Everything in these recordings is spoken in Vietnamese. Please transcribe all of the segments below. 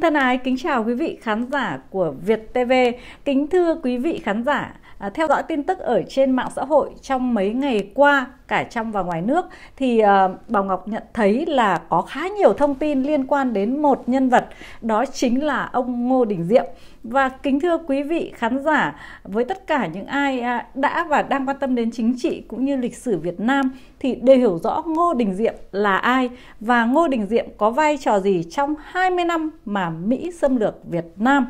thân ái kính chào quý vị khán giả của Việt TV. Kính thưa quý vị khán giả, à, theo dõi tin tức ở trên mạng xã hội trong mấy ngày qua cả trong và ngoài nước thì ờ, Bảo Ngọc nhận thấy là có khá nhiều thông tin liên quan đến một nhân vật đó chính là ông Ngô Đình Diệm và kính thưa quý vị khán giả với tất cả những ai à, đã và đang quan tâm đến chính trị cũng như lịch sử Việt Nam thì đều hiểu rõ Ngô Đình Diệm là ai và Ngô Đình Diệm có vai trò gì trong 20 năm mà Mỹ xâm lược Việt Nam.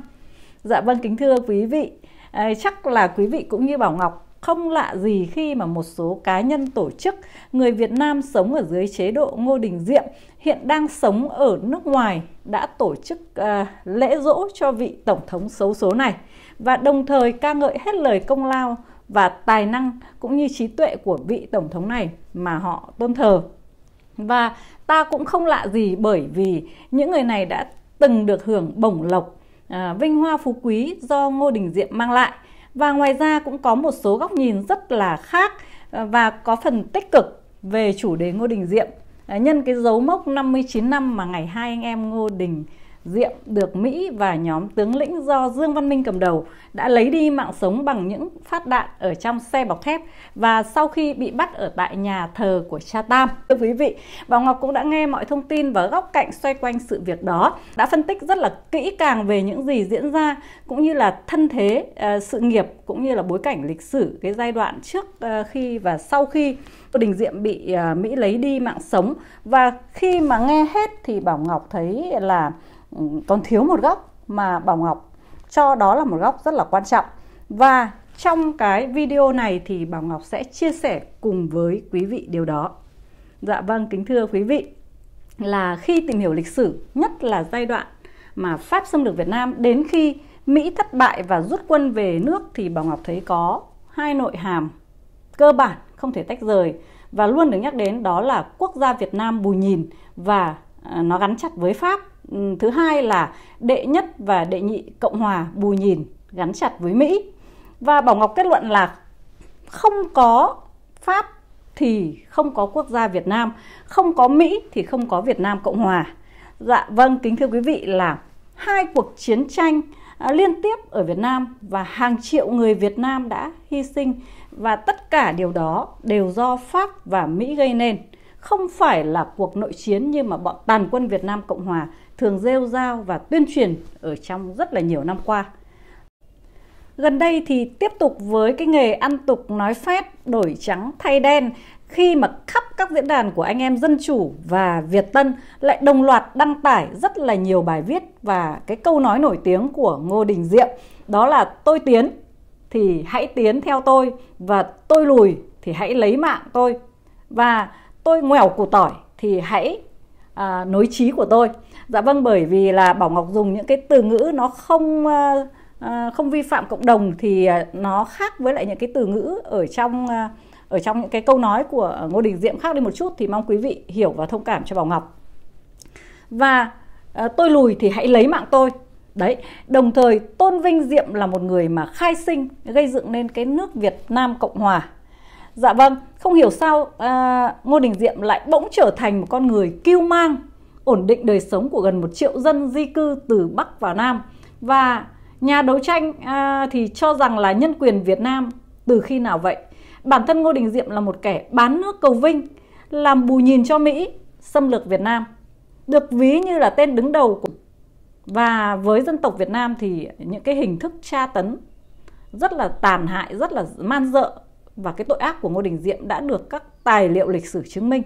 Dạ vâng kính thưa quý vị, ờ, chắc là quý vị cũng như Bảo Ngọc không lạ gì khi mà một số cá nhân tổ chức người Việt Nam sống ở dưới chế độ Ngô Đình Diệm hiện đang sống ở nước ngoài đã tổ chức uh, lễ dỗ cho vị tổng thống xấu số này và đồng thời ca ngợi hết lời công lao và tài năng cũng như trí tuệ của vị tổng thống này mà họ tôn thờ. Và ta cũng không lạ gì bởi vì những người này đã từng được hưởng bổng lộc à, vinh hoa phú quý do Ngô Đình Diệm mang lại và ngoài ra cũng có một số góc nhìn rất là khác ờ, và có phần tích cực về chủ đề Ngô Đình Diệm. Ờ, nhân cái dấu mốc 59 năm mà ngày hai anh em Ngô Đình Diệm được Mỹ và nhóm tướng lĩnh do Dương Văn Minh cầm đầu đã lấy đi mạng sống bằng những phát đạn ở trong xe bọc thép và sau khi bị bắt ở tại nhà thờ của cha Tam. Thưa quý vị, bà Ngọc cũng đã nghe mọi thông tin và góc cạnh xoay quanh sự việc đó, đã phân tích rất là kỹ càng về những gì diễn ra cũng như là thân thế ờ, sự nghiệp cũng như là bối cảnh lịch sử cái giai đoạn trước ờ, khi và sau khi Đình Diệm bị ờ, Mỹ lấy đi mạng sống và khi mà nghe hết thì Bảo Ngọc thấy là còn thiếu một góc mà Bảo Ngọc cho đó là một góc rất là quan trọng. Và trong cái video này thì Bảo Ngọc sẽ chia sẻ cùng với quý vị điều đó. Dạ vâng, kính thưa quý vị, là khi tìm hiểu lịch sử, nhất là giai đoạn mà Pháp xâm lược Việt Nam đến khi Mỹ thất bại và rút quân về nước thì Bảo Ngọc thấy có hai nội hàm cơ bản không thể tách rời và luôn được nhắc đến đó là quốc gia Việt Nam bù nhìn và à, nó gắn chặt với Pháp Ừ, thứ hai là đệ nhất và đệ nhị Cộng hòa bù nhìn gắn chặt với Mỹ. Và Bảo Ngọc kết luận là không có Pháp thì không có quốc gia Việt Nam, không có Mỹ thì không có Việt Nam Cộng hòa. Dạ vâng, kính thưa quý vị là hai cuộc chiến tranh à, liên tiếp ở Việt Nam và hàng triệu người Việt Nam đã hy sinh và tất cả điều đó đều do Pháp và Mỹ gây nên không phải là cuộc nội chiến nhưng mà bọn tàn quân Việt Nam Cộng Hòa thường rêu rao và tuyên truyền ở trong rất là nhiều năm qua. Gần đây thì tiếp tục với cái nghề ăn tục nói phét đổi trắng thay đen khi mà khắp các diễn đàn của anh em Dân Chủ và Việt Tân lại đồng loạt đăng tải rất là nhiều bài viết và cái câu nói nổi tiếng của Ngô Đình Diệm đó là tôi tiến thì hãy tiến theo tôi và tôi lùi thì hãy lấy mạng tôi và tôi ngoẻo củ tỏi thì hãy à, nối trí của tôi dạ vâng bởi vì là bảo ngọc dùng những cái từ ngữ nó không à, à không vi phạm cộng đồng thì à, nó khác với lại những cái từ ngữ ở trong à, ở trong những cái câu nói của ngô đình diệm khác đi một chút thì mong quý vị hiểu và thông cảm cho bảo ngọc và à, tôi lùi thì hãy lấy mạng tôi đấy đồng thời tôn vinh diệm là một người mà khai sinh gây dựng nên cái nước việt nam cộng hòa Dạ vâng, không hiểu sao à, Ngô Đình Diệm lại bỗng trở thành một con người kiêu mang, ổn định đời sống của gần một triệu dân di cư từ Bắc vào Nam. Và nhà đấu tranh à, thì cho rằng là nhân quyền Việt Nam từ khi nào vậy? Bản thân Ngô Đình Diệm là một kẻ bán nước cầu vinh, làm bù nhìn cho Mỹ, xâm lược Việt Nam. Được ví như là tên đứng đầu của và với dân tộc Việt Nam thì những cái hình thức tra tấn rất là tàn hại, rất là man dợ và cái tội ác của Ngô Đình Diệm đã được các tài liệu lịch sử chứng minh.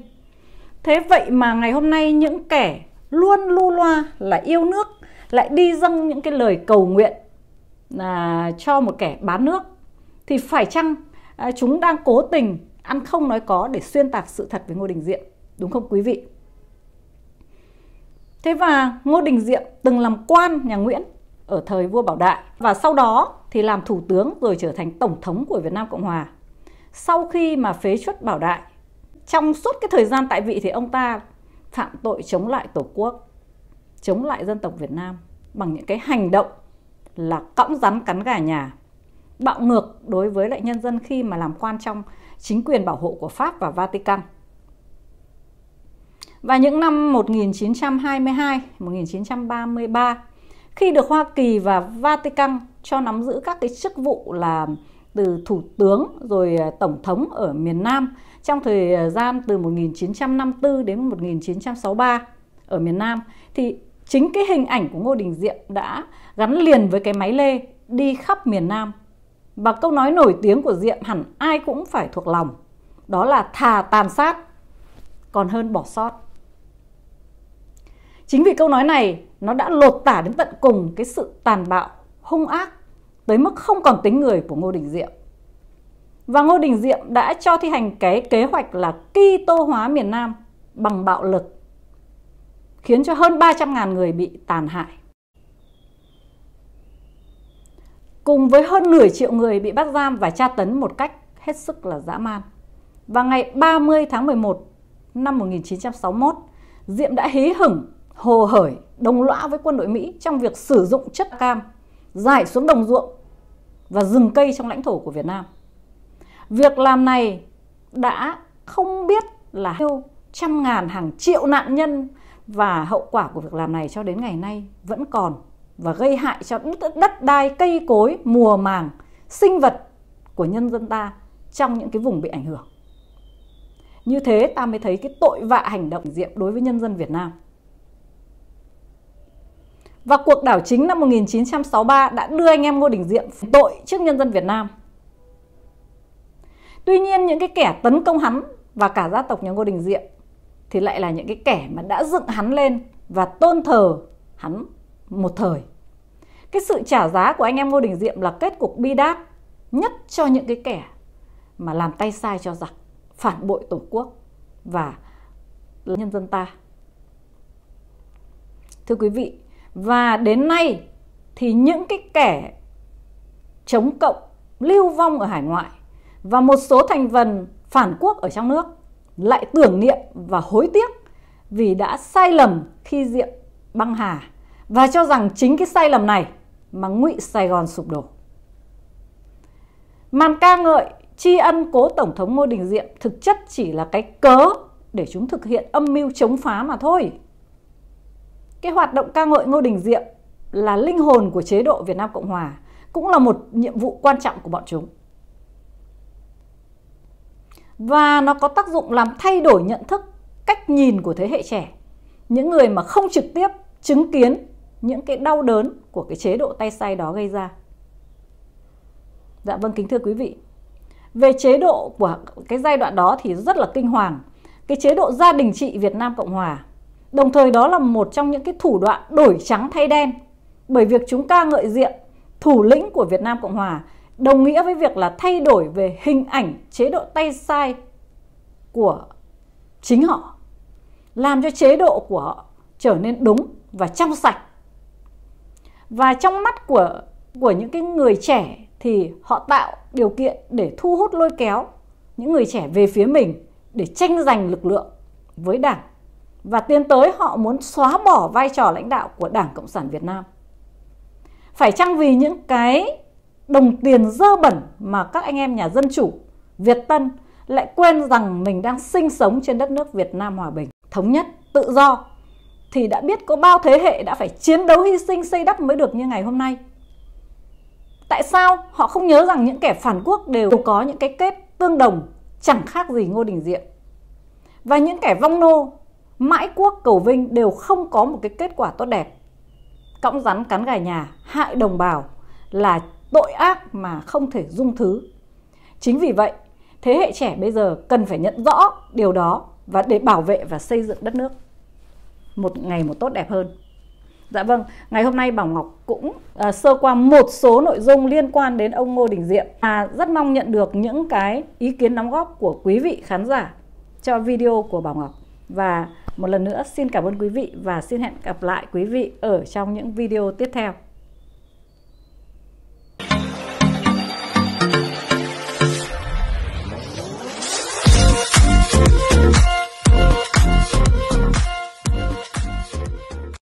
Thế vậy mà ngày hôm nay những kẻ luôn lu loa là yêu nước lại đi dâng những cái lời cầu nguyện à, cho một kẻ bán nước thì phải chăng à, chúng đang cố tình ăn không nói có để xuyên tạc sự thật về Ngô Đình Diệm đúng không quý vị? Thế và Ngô Đình Diệm từng làm quan nhà Nguyễn ở thời vua Bảo Đại và sau đó thì làm thủ tướng rồi trở thành tổng thống của Việt Nam Cộng Hòa sau khi mà phế chuất Bảo Đại. Trong suốt cái thời gian tại vị thì ông ta phạm tội chống lại Tổ quốc, chống lại dân tộc Việt Nam bằng những cái hành động là cõng rắn cắn gà nhà, bạo ngược đối với lại nhân dân khi mà làm quan trong chính quyền bảo hộ của Pháp và Vatican. Và những năm 1922, 1933, khi được Hoa Kỳ và Vatican cho nắm giữ các cái chức vụ là từ thủ tướng rồi à, tổng thống ở miền Nam trong thời gian từ 1954 đến 1963 ở miền Nam thì chính cái hình ảnh của Ngô Đình Diệm đã gắn liền với cái máy lê đi khắp miền Nam. Và câu nói nổi tiếng của Diệm hẳn ai cũng phải thuộc lòng, đó là thà tàn sát còn hơn bỏ sót. Chính vì câu nói này nó đã lột tả đến tận cùng cái sự tàn bạo, hung ác tới mức không còn tính người của Ngô Đình Diệm. Và Ngô Đình Diệm đã cho thi hành cái kế hoạch là ki tô hóa miền Nam bằng bạo lực, khiến cho hơn 300.000 người bị tàn hại. Cùng với hơn nửa triệu người bị bắt giam và tra tấn một cách hết sức là dã man. Và ngày 30 tháng 11 năm 1961, Diệm đã hí hửng, hồ hởi, đồng lõa với quân đội Mỹ trong việc sử dụng chất cam giải xuống đồng ruộng và rừng cây trong lãnh thổ của Việt Nam. Việc làm này đã không biết là bao trăm ngàn hàng triệu nạn nhân và hậu quả của việc làm này cho đến ngày nay vẫn còn và gây hại cho đất đai, cây cối, mùa màng, sinh vật của nhân dân ta trong những cái vùng bị ảnh hưởng. Như thế ta mới thấy cái tội vạ hành động diện đối với nhân dân Việt Nam và cuộc đảo chính năm 1963 đã đưa anh em Ngô Đình Diệm tội trước nhân dân Việt Nam. Tuy nhiên những cái kẻ tấn công hắn và cả gia tộc nhà Ngô Đình Diệm thì lại là những cái kẻ mà đã dựng hắn lên và tôn thờ hắn một thời. Cái sự trả giá của anh em Ngô Đình Diệm là kết cục bi đát nhất cho những cái kẻ mà làm tay sai cho giặc, phản bội Tổ quốc và nhân dân ta. Thưa quý vị, và đến nay thì những cái kẻ chống cộng lưu vong ở hải ngoại và một số thành phần phản quốc ở trong nước lại tưởng niệm và hối tiếc vì đã sai lầm khi diệm băng hà và cho rằng chính cái sai lầm này mà ngụy Sài Gòn sụp đổ. Màn ca ngợi tri ân cố Tổng thống Ngô Đình Diệm thực chất chỉ là cái cớ để chúng thực hiện âm mưu chống phá mà thôi cái hoạt động ca ngợi Ngô Đình Diệm là linh hồn của chế độ Việt Nam Cộng Hòa cũng là một nhiệm vụ quan trọng của bọn chúng và nó có tác dụng làm thay đổi nhận thức cách nhìn của thế hệ trẻ những người mà không trực tiếp chứng kiến những cái đau đớn của cái chế độ tay sai đó gây ra dạ vâng kính thưa quý vị về chế độ của cái giai đoạn đó thì rất là kinh hoàng cái chế độ gia đình trị Việt Nam Cộng Hòa Đồng thời đó là một trong những cái thủ đoạn đổi trắng thay đen bởi việc chúng ca ngợi diện thủ lĩnh của Việt Nam Cộng Hòa đồng nghĩa với việc là thay đổi về hình ảnh chế độ tay sai của chính họ làm cho chế độ của họ trở nên đúng và trong sạch và trong mắt của của những cái người trẻ thì họ tạo điều kiện để thu hút lôi kéo những người trẻ về phía mình để tranh giành lực lượng với đảng và tiến tới họ muốn xóa bỏ vai trò lãnh đạo của Đảng Cộng sản Việt Nam. Phải chăng vì những cái đồng tiền dơ bẩn mà các anh em nhà dân chủ Việt Tân lại quên rằng mình đang sinh sống trên đất nước Việt Nam hòa bình, thống nhất, tự do thì đã biết có bao thế hệ đã phải chiến đấu hy sinh xây đắp mới được như ngày hôm nay. Tại sao họ không nhớ rằng những kẻ phản quốc đều có những cái kết tương đồng chẳng khác gì Ngô Đình Diệm? Và những kẻ vong nô Mãi Quốc, Cầu Vinh đều không có một cái kết quả tốt đẹp. Cõng rắn cắn gà nhà, hại đồng bào là tội ác mà không thể dung thứ. Chính vì vậy, thế hệ trẻ bây giờ cần phải nhận rõ điều đó và để bảo vệ và xây dựng đất nước một ngày một tốt đẹp hơn. Dạ vâng, ngày hôm nay Bảo Ngọc cũng à, sơ qua một số nội dung liên quan đến ông Ngô Đình Diệm. và rất mong nhận được những cái ý kiến đóng góp của quý vị khán giả cho video của Bảo Ngọc. Và một lần nữa xin cảm ơn quý vị và xin hẹn gặp lại quý vị ở trong những video tiếp theo.